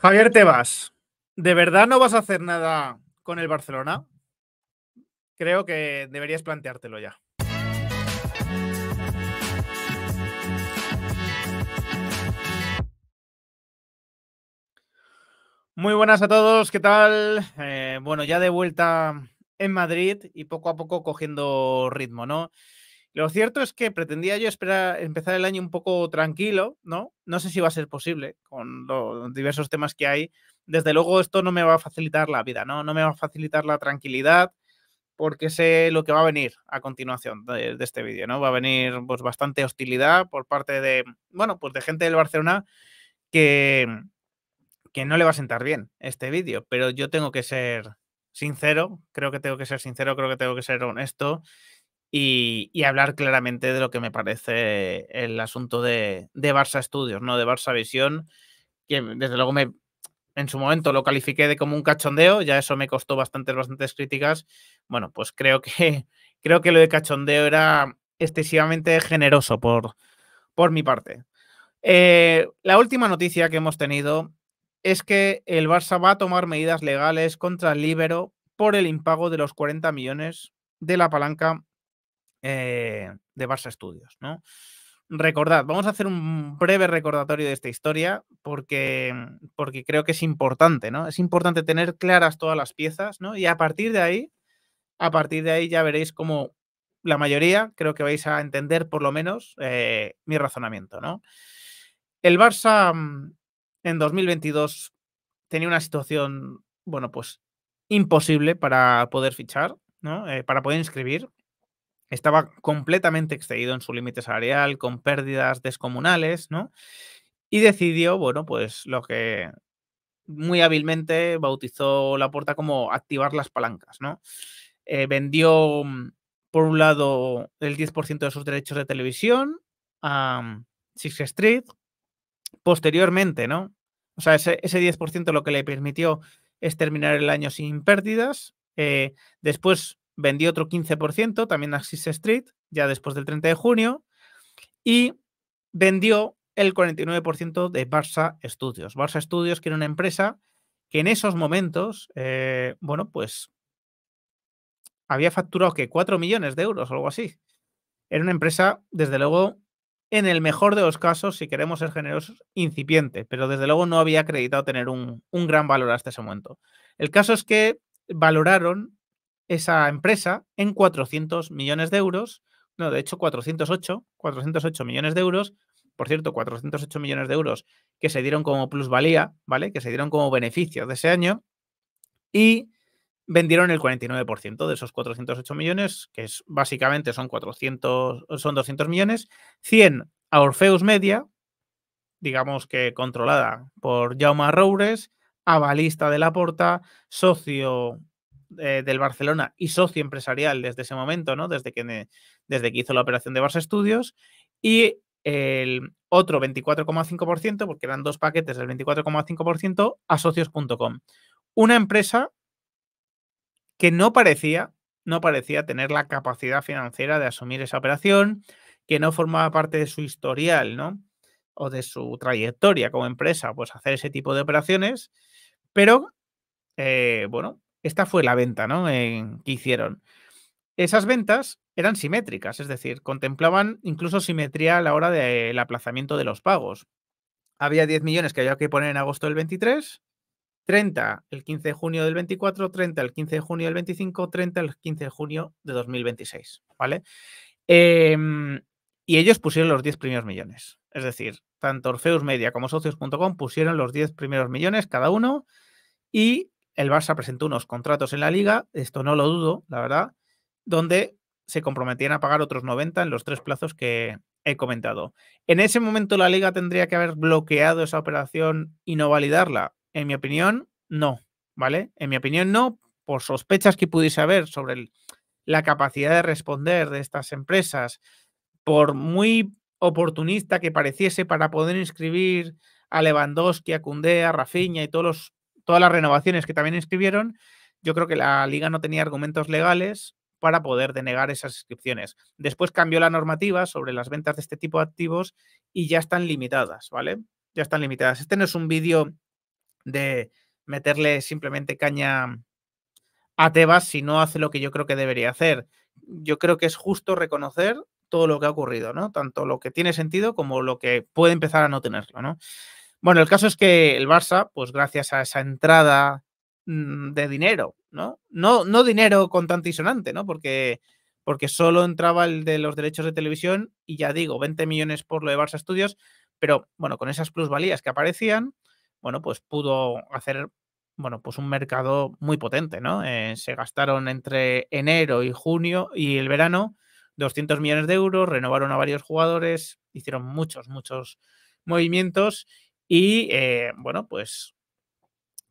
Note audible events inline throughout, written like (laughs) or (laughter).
Javier Tebas, ¿de verdad no vas a hacer nada con el Barcelona? Creo que deberías planteártelo ya. Muy buenas a todos, ¿qué tal? Eh, bueno, ya de vuelta en Madrid y poco a poco cogiendo ritmo, ¿no? Lo cierto es que pretendía yo empezar el año un poco tranquilo, ¿no? No sé si va a ser posible con los diversos temas que hay. Desde luego esto no me va a facilitar la vida, ¿no? No me va a facilitar la tranquilidad porque sé lo que va a venir a continuación de, este vídeo, ¿no? Va a venir pues bastante hostilidad por parte de, bueno, pues de gente del Barcelona que, que no le va a sentar bien este vídeo, pero yo tengo que ser sincero, creo que tengo que ser sincero, creo que tengo que ser honesto y, hablar claramente de lo que me parece el asunto de, Barça Estudios no de Barça Visión, que desde luego me, en su momento lo califiqué de como un cachondeo, ya eso me costó bastantes, bastantes críticas. Bueno, pues creo que, (laughs) creo que lo de cachondeo era excesivamente generoso por, por mi parte. Eh, la última noticia que hemos tenido es que el Barça va a tomar medidas legales contra el Libero por el impago de los 40 millones de la palanca eh, de Barça Estudios ¿no? Recordad, vamos a hacer un breve recordatorio de esta historia porque, porque creo que es importante, ¿no? Es importante tener claras todas las piezas, ¿no? Y a partir de ahí, a partir de ahí ya veréis cómo la mayoría, creo que vais a entender por lo menos eh, mi razonamiento, ¿no? El Barça mm, en 2022 tenía una situación, bueno, pues imposible para poder fichar, ¿no? Eh, para poder inscribir estaba completamente excedido en su límite salarial, con pérdidas descomunales, ¿no? Y decidió, bueno, pues lo que muy hábilmente bautizó la puerta como activar las palancas, ¿no? Eh, vendió, mm, por un lado, el 10% de sus derechos de televisión a mm, Six Street. Posteriormente, ¿no? O sea, ese, 10% lo que le permitió es terminar el año sin pérdidas. Eh, después vendió otro 15%, también a Street, ya después del 30 de junio, y vendió el 49% de Barça Studios. Barça Studios, que era una empresa que en esos momentos, eh, bueno, pues había facturado que 4 millones de euros o algo así. Era una empresa, desde luego, en el mejor de los casos, si queremos ser generosos, incipiente, pero desde luego no había acreditado tener un, un gran valor hasta ese momento. El caso es que valoraron esa empresa en 400 millones de euros, no, de hecho 408, 408 millones de euros, por cierto, 408 millones de euros que se dieron como plusvalía, ¿vale? Que se dieron como beneficios de ese año y vendieron el 49% de esos 408 millones, que es, básicamente son 400 son 200 millones, 100 a Orfeus Media, digamos que controlada por Jaume Roures, avalista de la Porta, socio eh, del Barcelona y socio empresarial desde ese momento, ¿no? Desde que, desde que hizo la operación de Barça Estudios. Y el otro 24,5%, porque eran dos paquetes del 24,5%, a socios.com. Una empresa que no parecía, no parecía tener la capacidad financiera de asumir esa operación, que no formaba parte de su historial, ¿no? O de su trayectoria como empresa, pues hacer ese tipo de operaciones, pero, eh, bueno, esta fue la venta ¿no? En, que hicieron. Esas ventas eran simétricas, es decir, contemplaban incluso simetría a la hora del aplazamiento de los pagos. Había 10 millones que había que poner en agosto del 23, 30 el 15 de junio del 24, 30 el 15 de junio del 25, 30 el 15 de junio de 2026, ¿vale? Em, y ellos pusieron los 10 primeros millones. Es decir, tanto Orfeus Media como socios.com pusieron los 10 primeros millones cada uno y el Barça presentó unos contratos en la liga, esto no lo dudo, la verdad, donde se comprometían a pagar otros 90 en los tres plazos que he comentado. En ese momento la liga tendría que haber bloqueado esa operación y no validarla. En mi opinión, no, ¿vale? En mi opinión, no, por sospechas que pudiese haber sobre la capacidad de responder de estas empresas, por muy oportunista que pareciese para poder inscribir a Lewandowski, a Cundé, a Rafinha y todos los todas las renovaciones que también inscribieron, yo creo que la liga no tenía argumentos legales para poder denegar esas inscripciones. Después cambió la normativa sobre las ventas de este tipo de activos y ya están limitadas, ¿vale? Ya están limitadas. Este no es un vídeo de meterle simplemente caña a Tebas si no hace lo que yo creo que debería hacer. Yo creo que es justo reconocer todo lo que ha ocurrido, ¿no? Tanto lo que tiene sentido como lo que puede empezar a no tenerlo, ¿no? Bueno, el caso es que el Barça, pues gracias a esa entrada mm, de dinero, ¿no? No, no dinero contante y sonante, ¿no? Porque, porque solo entraba el de los derechos de televisión y ya digo, 20 millones por lo de Barça Studios, pero bueno, con esas plusvalías que aparecían, bueno, pues pudo hacer, bueno, pues un mercado muy potente, ¿no? Eh, se gastaron entre enero y junio y el verano 200 millones de euros, renovaron a varios jugadores, hicieron muchos, muchos movimientos y eh, bueno, pues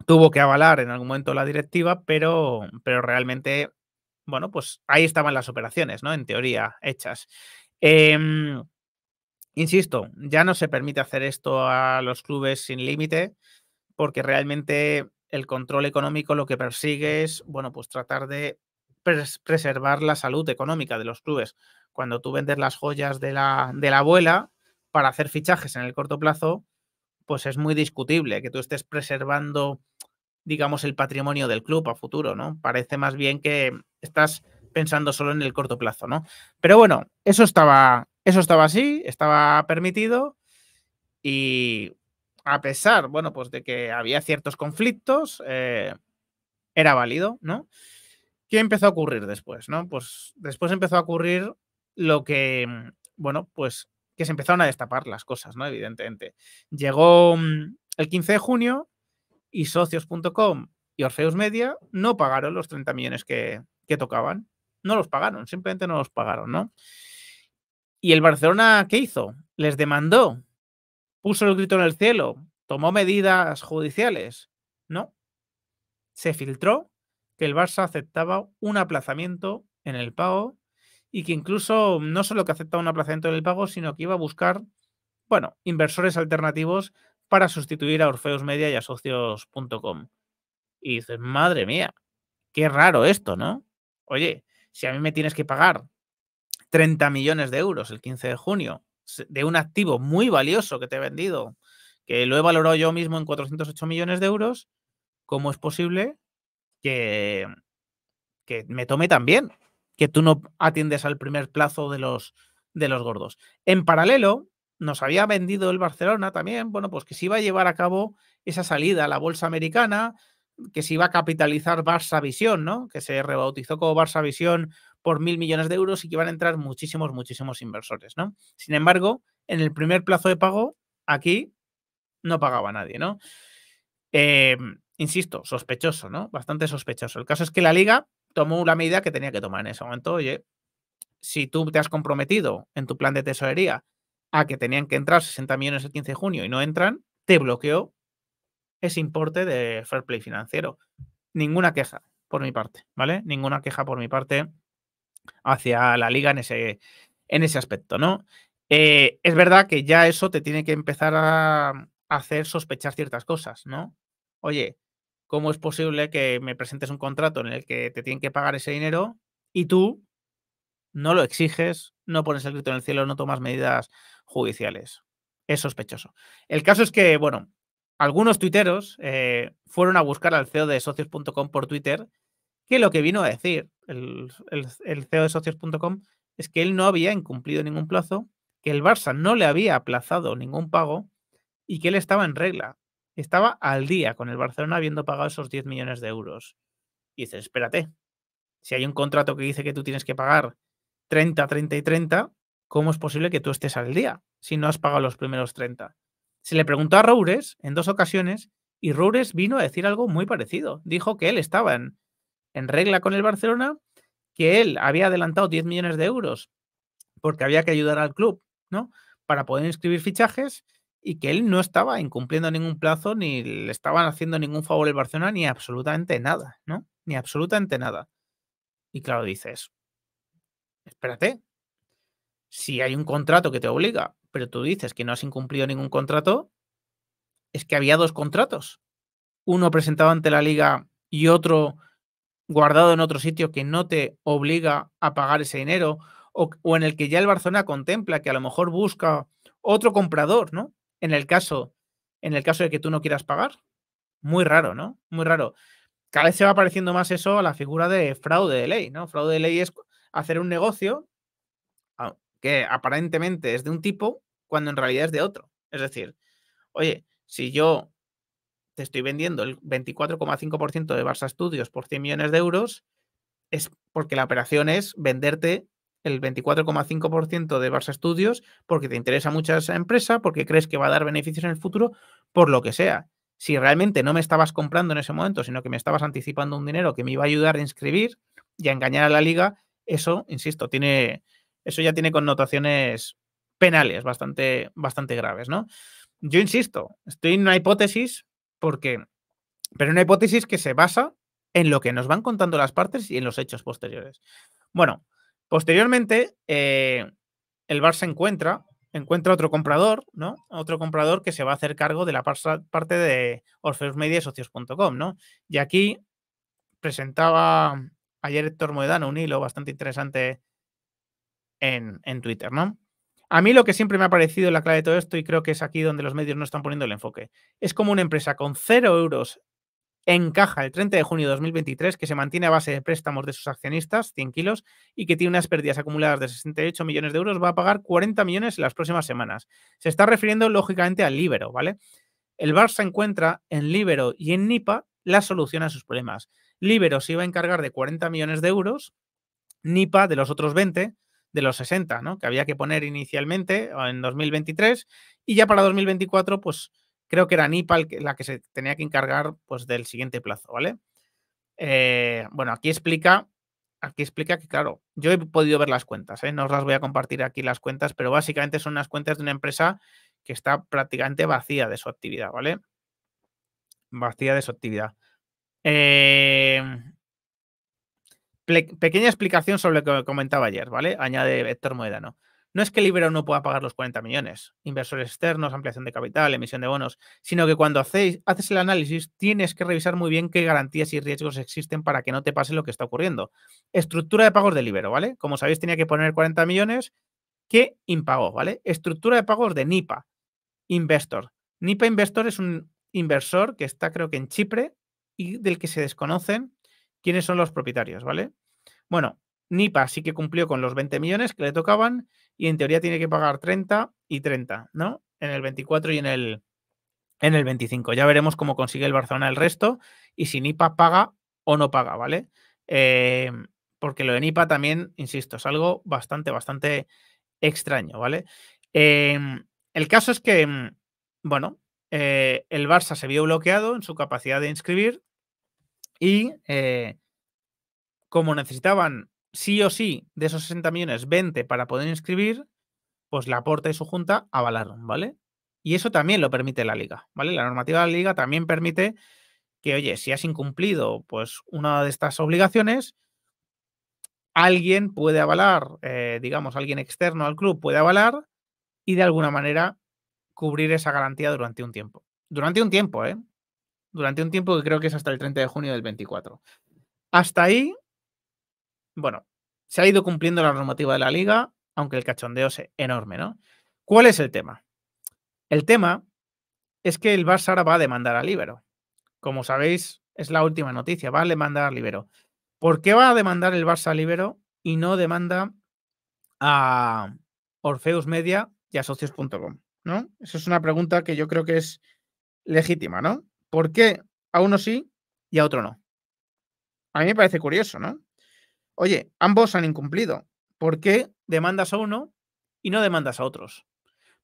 tuvo que avalar en algún momento la directiva, pero, pero realmente, bueno, pues ahí estaban las operaciones, ¿no? En teoría, hechas. Em, insisto, ya no se permite hacer esto a los clubes sin límite, porque realmente el control económico lo que persigue es, bueno, pues tratar de preservar la salud económica de los clubes. Cuando tú vendes las joyas de la, de la abuela para hacer fichajes en el corto plazo, pues es muy discutible que tú estés preservando, digamos, el patrimonio del club a futuro, ¿no? Parece más bien que estás pensando solo en el corto plazo, ¿no? Pero bueno, eso estaba, eso estaba así, estaba permitido y a pesar, bueno, pues de que había ciertos conflictos, eh, era válido, ¿no? ¿Qué empezó a ocurrir después, no? Pues después empezó a ocurrir lo que, mm, bueno, pues que se empezaron a destapar las cosas, ¿no? Evidentemente. Llegó mm, el 15 de junio y socios.com y Orfeus Media no pagaron los 30 millones que, que tocaban. No los pagaron, simplemente no los pagaron, ¿no? ¿Y el Barcelona qué hizo? Les demandó, puso el grito en el cielo, tomó medidas judiciales. No. Se filtró que el Barça aceptaba un aplazamiento en el pago y que incluso no solo que aceptaba un aplazamiento del pago, sino que iba a buscar, bueno, inversores alternativos para sustituir a Orfeos Media y a socios.com. Y dices, madre mía, qué raro esto, ¿no? Oye, si a mí me tienes que pagar 30 millones de euros el 15 de junio de un activo muy valioso que te he vendido, que lo he valorado yo mismo en 408 millones de euros, ¿cómo es posible que, que me tome también que tú no atiendes al primer plazo de los, de los gordos. En paralelo, nos había vendido el Barcelona también, bueno, pues que se iba a llevar a cabo esa salida a la bolsa americana, que se iba a capitalizar Barça Visión, ¿no? Que se rebautizó como Barça Visión por mil millones de euros y que iban a entrar muchísimos, muchísimos inversores, ¿no? Sin embargo, en el primer plazo de pago, aquí no pagaba nadie, ¿no? Em, insisto, sospechoso, ¿no? Bastante sospechoso. El caso es que la liga tomó la medida que tenía que tomar en ese momento. Oye, si tú te has comprometido en tu plan de tesorería a que tenían que entrar 60 millones el 15 de junio y no entran, te bloqueó ese importe de fair play financiero. Ninguna queja por mi parte, ¿vale? Ninguna queja por mi parte hacia la liga en ese, en ese aspecto, ¿no? Eh, es verdad que ya eso te tiene que empezar a hacer sospechar ciertas cosas, ¿no? Oye, ¿cómo es posible que me presentes un contrato en el que te tienen que pagar ese dinero y tú no lo exiges, no pones el grito en el cielo, no tomas medidas judiciales? Es sospechoso. El caso es que, bueno, algunos tuiteros eh, fueron a buscar al CEO de socios.com por Twitter, que lo que vino a decir el, el CEO de socios.com es que él no había incumplido ningún plazo, que el Barça no le había aplazado ningún pago y que él estaba en regla estaba al día con el Barcelona habiendo pagado esos 10 millones de euros. Y dices, espérate, si hay un contrato que dice que tú tienes que pagar 30, 30 y 30, ¿cómo es posible que tú estés al día si no has pagado los primeros 30? Se le preguntó a Roures en dos ocasiones y Roures vino a decir algo muy parecido. Dijo que él estaba en, en regla con el Barcelona, que él había adelantado 10 millones de euros porque había que ayudar al club, ¿no? Para poder inscribir fichajes y que él no estaba incumpliendo ningún plazo ni le estaban haciendo ningún favor el Barcelona ni absolutamente nada, ¿no? Ni absolutamente nada. Y claro, dices, espérate, si hay un contrato que te obliga, pero tú dices que no has incumplido ningún contrato, es que había dos contratos. Uno presentado ante la liga y otro guardado en otro sitio que no te obliga a pagar ese dinero o, en el que ya el Barcelona contempla que a lo mejor busca otro comprador, ¿no? en el caso, en el caso de que tú no quieras pagar. Muy raro, ¿no? Muy raro. Cada vez se va apareciendo más eso a la figura de fraude de ley, ¿no? Fraude de ley es hacer un negocio ah, que aparentemente es de un tipo cuando en realidad es de otro. Es decir, oye, si yo te estoy vendiendo el 24,5% de Barça Studios por 100 millones de euros, es porque la operación es venderte el 24,5% de Barça Studios porque te interesa mucho esa empresa, porque crees que va a dar beneficios en el futuro, por lo que sea. Si realmente no me estabas comprando en ese momento, sino que me estabas anticipando un dinero que me iba a ayudar a inscribir y a engañar a la liga, eso, insisto, tiene, eso ya tiene connotaciones penales bastante, bastante graves, ¿no? Yo insisto, estoy en una hipótesis porque, pero una hipótesis que se basa en lo que nos van contando las partes y en los hechos posteriores. Bueno, Posteriormente, eh, el el se encuentra, encuentra otro comprador, ¿no? Otro comprador que se va a hacer cargo de la parte de Orfeus Media Socios.com, ¿no? Y aquí presentaba ayer Héctor Moedano un hilo bastante interesante en, en, Twitter, ¿no? A mí lo que siempre me ha parecido la clave de todo esto, y creo que es aquí donde los medios no están poniendo el enfoque, es como una empresa con cero euros encaja el 30 de junio de 2023, que se mantiene a base de préstamos de sus accionistas, 100 kilos, y que tiene unas pérdidas acumuladas de 68 millones de euros, va a pagar 40 millones en las próximas semanas. Se está refiriendo lógicamente al Libero, ¿vale? El se encuentra en Libero y en Nipa la solución a sus problemas. Libero se iba a encargar de 40 millones de euros, Nipa de los otros 20, de los 60, ¿no? Que había que poner inicialmente en 2023 y ya para 2024, pues creo que era Nipal la que se tenía que encargar pues, del siguiente plazo, ¿vale? Eh, bueno, aquí explica, aquí explica que, claro, yo he podido ver las cuentas, ¿eh? no os las voy a compartir aquí las cuentas, pero básicamente son unas cuentas de una empresa que está prácticamente vacía de su actividad, ¿vale? Vacía de su actividad. Em, pequeña explicación sobre lo que comentaba ayer, ¿vale? Añade Héctor Moedano. No es que Libero no pueda pagar los 40 millones, inversores externos, ampliación de capital, emisión de bonos, sino que cuando hacéis, haces el análisis tienes que revisar muy bien qué garantías y riesgos existen para que no te pase lo que está ocurriendo. Estructura de pagos de Libero, ¿vale? Como sabéis, tenía que poner 40 millones que impagó, ¿vale? Estructura de pagos de NIPA, Investor. NIPA Investor es un inversor que está creo que en Chipre y del que se desconocen quiénes son los propietarios, ¿vale? Bueno, NIPA sí que cumplió con los 20 millones que le tocaban y en teoría tiene que pagar 30 y 30, ¿no? En el 24 y en el, en el 25. Ya veremos cómo consigue el Barcelona el resto y si NIPA paga o no paga, ¿vale? Eh, porque lo de NIPA también, insisto, es algo bastante, bastante extraño, ¿vale? Eh, el caso es que, mm, bueno, eh, el Barça se vio bloqueado en su capacidad de inscribir y como necesitaban sí o sí, de esos 60 millones, 20 para poder inscribir, pues la aporta y su junta avalaron, ¿vale? Y eso también lo permite la liga, ¿vale? La normativa de la liga también permite que, oye, si has incumplido pues una de estas obligaciones, alguien puede avalar, eh, digamos, alguien externo al club puede avalar y de alguna manera cubrir esa garantía durante un tiempo. Durante un tiempo, ¿eh? Durante un tiempo que creo que es hasta el 30 de junio del 24. Hasta ahí bueno, se ha ido cumpliendo la normativa de la liga, aunque el cachondeo es enorme, ¿no? ¿Cuál es el tema? El tema es que el Barça ahora va a demandar a Libero. Como sabéis, es la última noticia, va a demandar a Libero. ¿Por qué va a demandar el Barça a Libero y no demanda a Orfeus Media y a socios.com? ¿No? Esa es una pregunta que yo creo que es legítima, ¿no? ¿Por qué a uno sí y a otro no? A mí me parece curioso, ¿no? Oye, ambos han incumplido. ¿Por qué demandas a uno y no demandas a otros?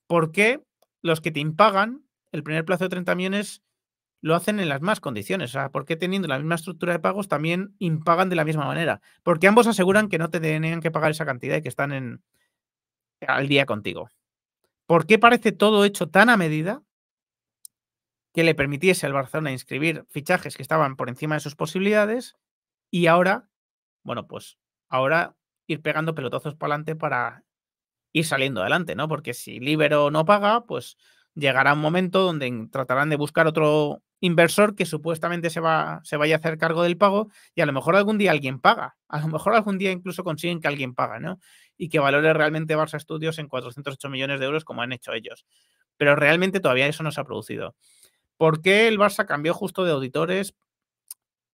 ¿Por qué los que te impagan el primer plazo de 30 millones lo hacen en las más condiciones? O sea, ¿por qué teniendo la misma estructura de pagos también impagan de la misma manera? ¿Por qué ambos aseguran que no te tenían que pagar esa cantidad y que están en, al día contigo. ¿Por qué parece todo hecho tan a medida que le permitiese al Barcelona inscribir fichajes que estaban por encima de sus posibilidades y ahora bueno, pues ahora ir pegando pelotazos para adelante para ir saliendo adelante, ¿no? Porque si Libero no paga, pues llegará un momento donde tratarán de buscar otro inversor que supuestamente se, va, se vaya a hacer cargo del pago y a lo mejor algún día alguien paga, a lo mejor algún día incluso consiguen que alguien paga, ¿no? Y que valore realmente Barça Studios en 408 millones de euros como han hecho ellos. Pero realmente todavía eso no se ha producido. ¿Por qué el Barça cambió justo de auditores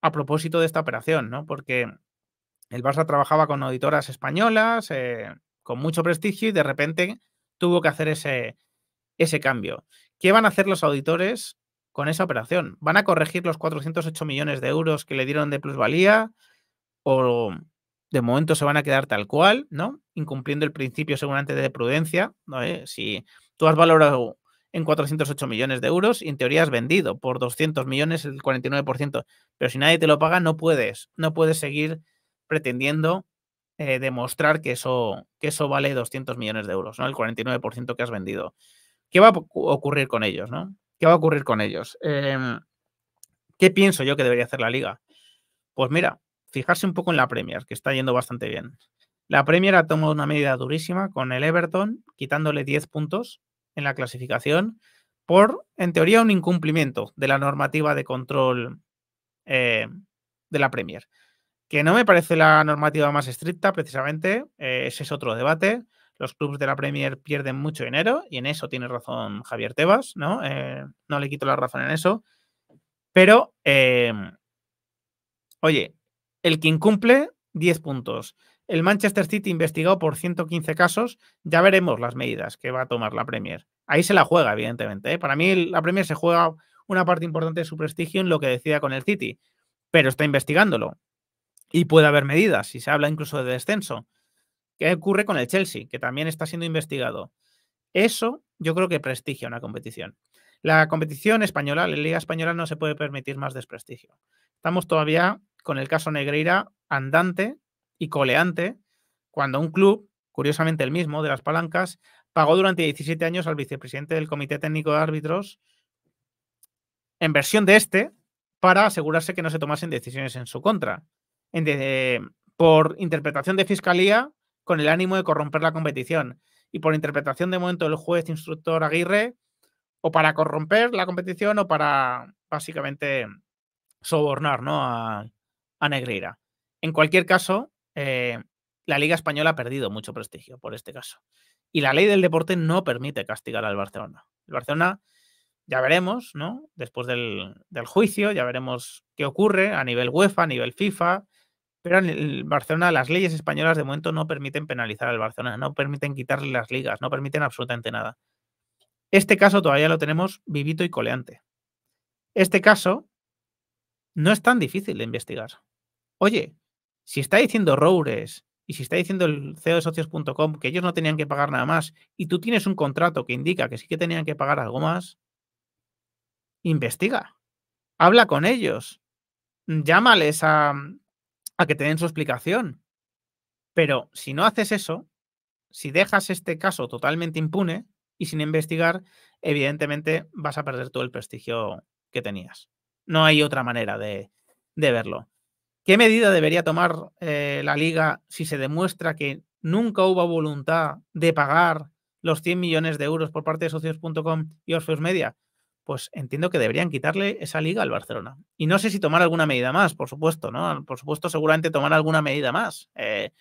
a propósito de esta operación, ¿no? Porque el Barça trabajaba con auditoras españolas, eh, con mucho prestigio, y de repente tuvo que hacer ese, ese cambio. ¿Qué van a hacer los auditores con esa operación? ¿Van a corregir los 408 millones de euros que le dieron de plusvalía? ¿O de momento se van a quedar tal cual, ¿no? Incumpliendo el principio antes de prudencia. ¿no? Eh, si tú has valorado en 408 millones de euros y en teoría has vendido por 200 millones el 49%, pero si nadie te lo paga no puedes, no puedes seguir pretendiendo eh, demostrar que eso, que eso vale 200 millones de euros, ¿no? El 49% que has vendido. ¿Qué va a ocurrir con ellos, no? ¿Qué va a ocurrir con ellos? Em, ¿Qué pienso yo que debería hacer la liga? Pues mira, fijarse un poco en la Premier, que está yendo bastante bien. La Premier ha tomado una medida durísima con el Everton, quitándole 10 puntos en la clasificación por, en teoría, un incumplimiento de la normativa de control eh, de la Premier que no me parece la normativa más estricta, precisamente. Eh, ese es otro debate. Los clubes de la Premier pierden mucho dinero y en eso tiene razón Javier Tebas, ¿no? Eh, no le quito la razón en eso. Pero, em, oye, el que incumple, 10 puntos. El Manchester City investigado por 115 casos, ya veremos las medidas que va a tomar la Premier. Ahí se la juega, evidentemente. ¿eh? Para mí, la Premier se juega una parte importante de su prestigio en lo que decida con el City, pero está investigándolo y puede haber medidas, y se habla incluso de descenso. ¿Qué ocurre con el Chelsea? Que también está siendo investigado. Eso yo creo que prestigia una competición. La competición española, la Liga Española, no se puede permitir más desprestigio. Estamos todavía con el caso Negreira andante y coleante, cuando un club, curiosamente el mismo, de las palancas, pagó durante 17 años al vicepresidente del Comité Técnico de Árbitros en versión de este para asegurarse que no se tomasen decisiones en su contra por interpretación de fiscalía con el ánimo de corromper la competición y por interpretación de momento del juez instructor Aguirre o para corromper la competición o para básicamente sobornar ¿no? a, a Negreira. En cualquier caso, eh, la Liga Española ha perdido mucho prestigio por este caso. Y la ley del deporte no permite castigar al Barcelona. El Barcelona, ya veremos, ¿no? Después del, del juicio, ya veremos qué ocurre a nivel UEFA, a nivel FIFA, pero en el Barcelona las leyes españolas de momento no permiten penalizar al Barcelona, no permiten quitarle las ligas, no permiten absolutamente nada. Este caso todavía lo tenemos vivito y coleante. Este caso no es tan difícil de investigar. Oye, si está diciendo Roures y si está diciendo el CEO de socios.com que ellos no tenían que pagar nada más y tú tienes un contrato que indica que sí que tenían que pagar algo más, investiga, habla con ellos, llámales a, a que te den su explicación. Pero si no haces eso, si dejas este caso totalmente impune y sin investigar, evidentemente vas a perder todo el prestigio que tenías. No hay otra manera de, verlo. ¿Qué medida debería tomar eh, la liga si se demuestra que nunca hubo voluntad de pagar los 100 millones de euros por parte de socios.com y Orpheus Media? pues entiendo que deberían quitarle esa liga al Barcelona. Y no sé si tomar alguna medida más, por supuesto, ¿no? Por supuesto, seguramente tomar alguna medida más. Eh,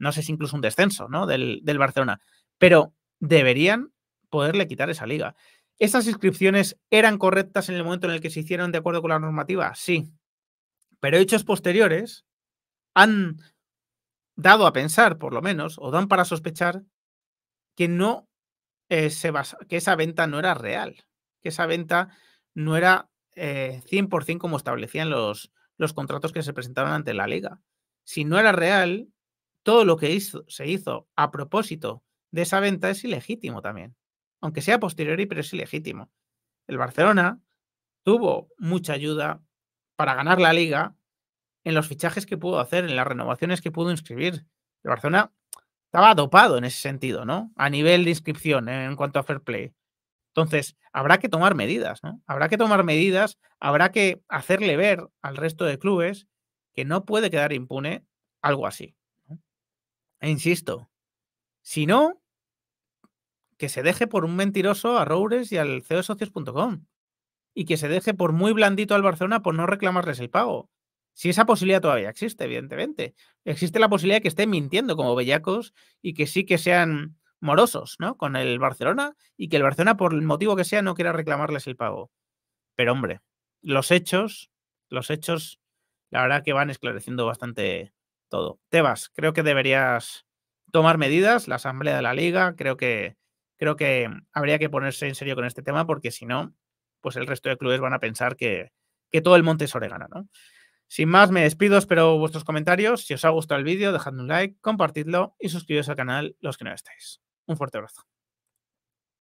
no sé si incluso un descenso, ¿no? Del, Barcelona. Pero deberían poderle quitar esa liga. ¿Esas inscripciones eran correctas en el momento en el que se hicieron de acuerdo con la normativa? Sí. Pero hechos posteriores han dado a pensar, por lo menos, o dan para sospechar que no eh, se que esa venta no era real que esa venta no era 100% eh, como establecían los, los contratos que se presentaban ante la liga. Si no era real, todo lo que se hizo a propósito de esa venta es ilegítimo también. Aunque sea posteriori, pero es ilegítimo. El Barcelona tuvo mucha ayuda para ganar la liga en los fichajes que pudo hacer, en las renovaciones que pudo inscribir. El Barcelona estaba dopado en ese sentido, ¿no? A nivel de inscripción eh, en cuanto a fair play. Entonces, habrá que tomar medidas, ¿no? Habrá que tomar medidas, habrá que hacerle ver al resto de clubes que no puede quedar impune algo así. E insisto, si no, que se deje por un mentiroso a Roures y al CEOsocios.com y que se deje por muy blandito al Barcelona por no reclamarles el pago. Si esa posibilidad todavía existe, evidentemente. Existe la posibilidad de que estén mintiendo como bellacos y que sí que sean morosos ¿no? con el Barcelona y que el Barcelona, por el motivo que sea, no quiera reclamarles el pago. Pero hombre, los hechos, los hechos, la verdad que van esclareciendo bastante todo. Tebas, creo que deberías tomar medidas, la Asamblea de la Liga, creo que, creo que habría que ponerse en serio con este tema porque si no, pues el resto de clubes van a pensar que, todo el monte es orégano, ¿no? Sin más, me despido, espero vuestros comentarios. Si os ha gustado el vídeo, dejadme un like, compartidlo y suscribiros al canal los que no estáis. Un fuerte abrazo.